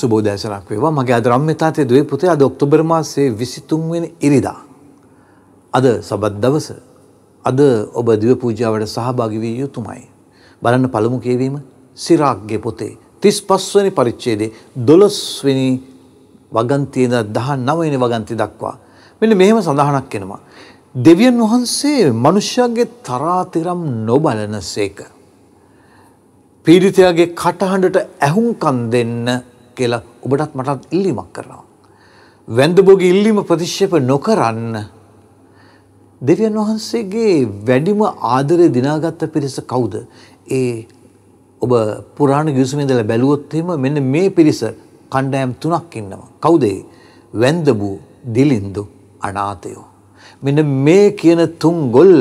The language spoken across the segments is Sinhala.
සුබෝදෑසනක් වේවා මගේ අද රම්්‍යතාතය දේ පුතේ අද ඔක්තෝබර් මාසේ විසිතුන්වෙන ඉරිදා. අද සබත් දවස අද ඔබ දිව පූජාවට සහභාගිවී යුතුමයි. බලන්න පළමු කියවීම සිරාක්ගේ පොතේ තිස් පස්වනි පරිච්චේදේ දොළොස්වෙනි වගන්තියද දහ නවනි වගන්ති දක්වා. මෙන්න මෙහෙම සඳහනක් කෙනවා. දෙවියන් වහන්සේ මනුෂ්‍යගේ තරාතිරම් නොබලන සේක. පීරිතයාගේ කටහඬට ඇහුම්කන් දෙන්න කියලා ඔබටත් මටත් ඉල්ලීමක් කරනවා. වැන්දබෝගේ ඉල්ලීම ප්‍රතිශ්ෂේප නොකරන්න දෙවියන් වහන්සේගේ වැඩිම ආදරය දිනාගත්ත පිරිස කවුද? ඒ ඔබ පුරාණ ගිවිසුමේ ඉඳලා බැලුවොත් එහෙම මෙන්න මේ පිරිස කණ්ඩායම් තුනක් ඉන්නවා. කවුද ඒ? වැන්දබෝ, දිලින්දු, අනාථයෝ. මෙන්න මේ කියන තුන් ගොල්ල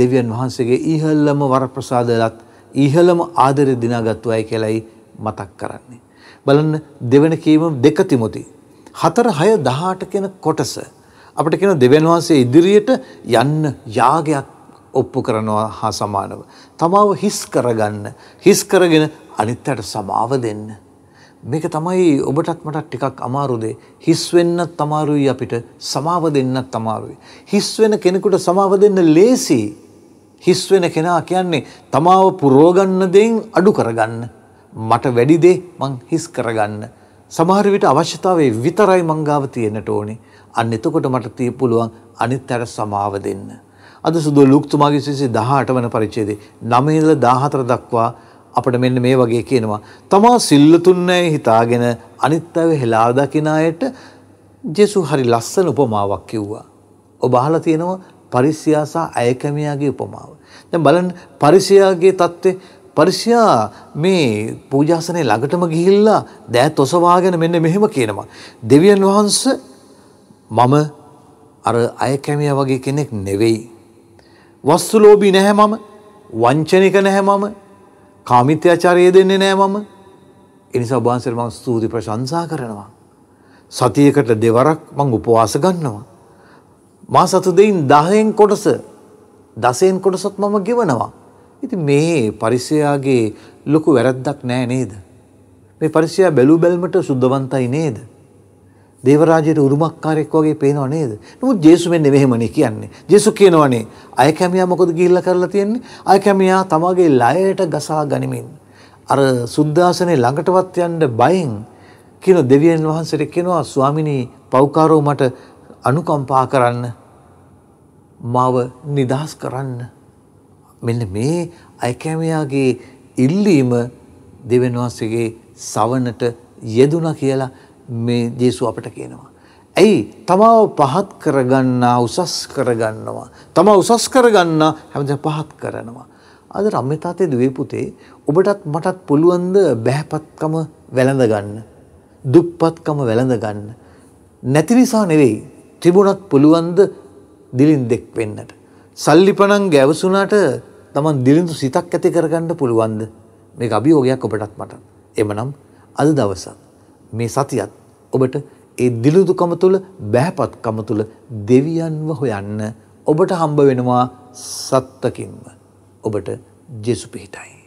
දෙවියන් වහන්සේගේ ඉහළම වරප්‍රසාදලත් ඉහළම ආදරය දිනාගත්තු අය කියලායි මතක් කරන්නේ. බලන්න දෙවන කීම දෙක තිමොති. හතර හය දහට කෙන කොටස. අපට කෙන දෙවන් වහන්සේ ඉදිරියට යන්න යාගයක් ඔප්පු කරනවා හා සමානව. තමාව හිස් කරගන්න හිස් කරගෙන අනිත්තට සමාව දෙන්න. මේක තමයි ඔබටත් මටත් ටිකක් අමාරුදේ හිස් වෙන්නත් තමාරුයි අපිට සමාව දෙන්නත් තමාරුයි. හිස් වෙන කෙනෙකුට සමාව දෙන්න ලේසි හිස් වෙන කෙනා කියන්නේ තමාව පුරෝගන්න දෙයින් අඩු කරගන්න. මට වැඩි දේ මං හිස් කරගන්න. සමහර විට අවශ්‍යතාවයේ විතරයි මං ගාව තියෙන්නට ඕනේ. අන්න එතකොට මට තිය පුළුවන් අනිත් අර සමාව දෙන්න. අද සුදු ලුක්තුමාගේ සිසි 18 වන පරිච්ඡේදේ 9 ඉඳලා 14 දක්වා අපිට මෙන්න මේ වගේ කියනවා. තමා සිල්ලුතුන්නේ හිතාගෙන අනිත් අය හෙලා දකින අයට ජේසු හරි ලස්සන උපමාවක් කිව්වා. ඔබ අහලා තියෙනවා පරිසියාසා අයකමියාගේ උපමාව. දැන් බලන්න පරිසියාගේ தත්ත්වේ පරිසියා මේ පූජාසනය ළඟටම ගිහිල්ලා දෑ තොසවාගෙන මෙන්න මෙහෙම කියනවා. දෙවියන් වහන්ස මම අර අයකැමිය වගේ කෙනෙක් නෙවෙයි. වස්තුලෝබී නැහැ මම වංචනික නැහැ මම කාමිත්‍යාචාරය දෙන්නේ නෑ මම එනිසා බාන්සර මං ස්තුති ප්‍රශංසා කරනවා. සතියකට දෙවරක් මං උපවාස ගන්නවා. මා සතු දෙයින් දහයෙන් කොටස දසයෙන් කොටසත් මම ගෙවනවා. ඉති මේ පරිසයාගේ ලොකු වැරැද්දක් නෑ නේද. මේ පරිසයා බැලූ බැල්මට සුද්ධවන්තයි නේද. දේවරාජයට උරුමක්කාරෙක් වගේ පේනව නේද. නමුත් ජේසුමෙන් මෙහෙමනි කියන්නේ. ජෙසු කියනවනේ අය කැමියා මොකද ගිල්ල කරලා තියෙන්නේ අය කැමියා තමාගේ ලයට ගසා ගනිමින්. අර සුද්ධාසනය ළඟටවත් යන්න බයින් කියන දෙවියන් වහන්සට කෙනවා ස්වාමිනී පෞකාරෝ මට අනුකම්පා කරන්න මාව නිදහස් කරන්න. මෙන්න මේ අයිකෑමයාගේ ඉල්ලීම දෙවන් වහන්සේගේ සවනට යෙදුන කියලා මේ ජේසු අපට කියනවා. ඇයි තමාව පහත් කරගන්නා උසස් කරගන්නවා. තමා උසස් කරගන්න හැමද පහත් කරනවා. අද රම්්‍යතාතය දවේ පුතේ ඔබටත් මටත් පුළුවන්ද බැහැපත්කම වැළඳගන්න. දුක්පත්කම වැළඳගන්න. නැතිනිසා නෙවෙයි තිබුණත් පුළුවන්ද දිලින් දෙක් වෙන්නට. සල්ලිපනං ගැවසුනාට තමන් දිරිඳු සිතක් ඇති කරගන්න පුළුවන්ද මේ අභියෝගයක් ඔබටත් මට. එමනම් අද දවසත් මේ සතියත් ඔබට ඒ දිලුදුකම තුළ බැහැපත්කම තුළ දෙවියන්ව හොයන්න ඔබට හම්බ වෙනවා සත්තකින්ම ඔබට ජෙසු පිහිටයි.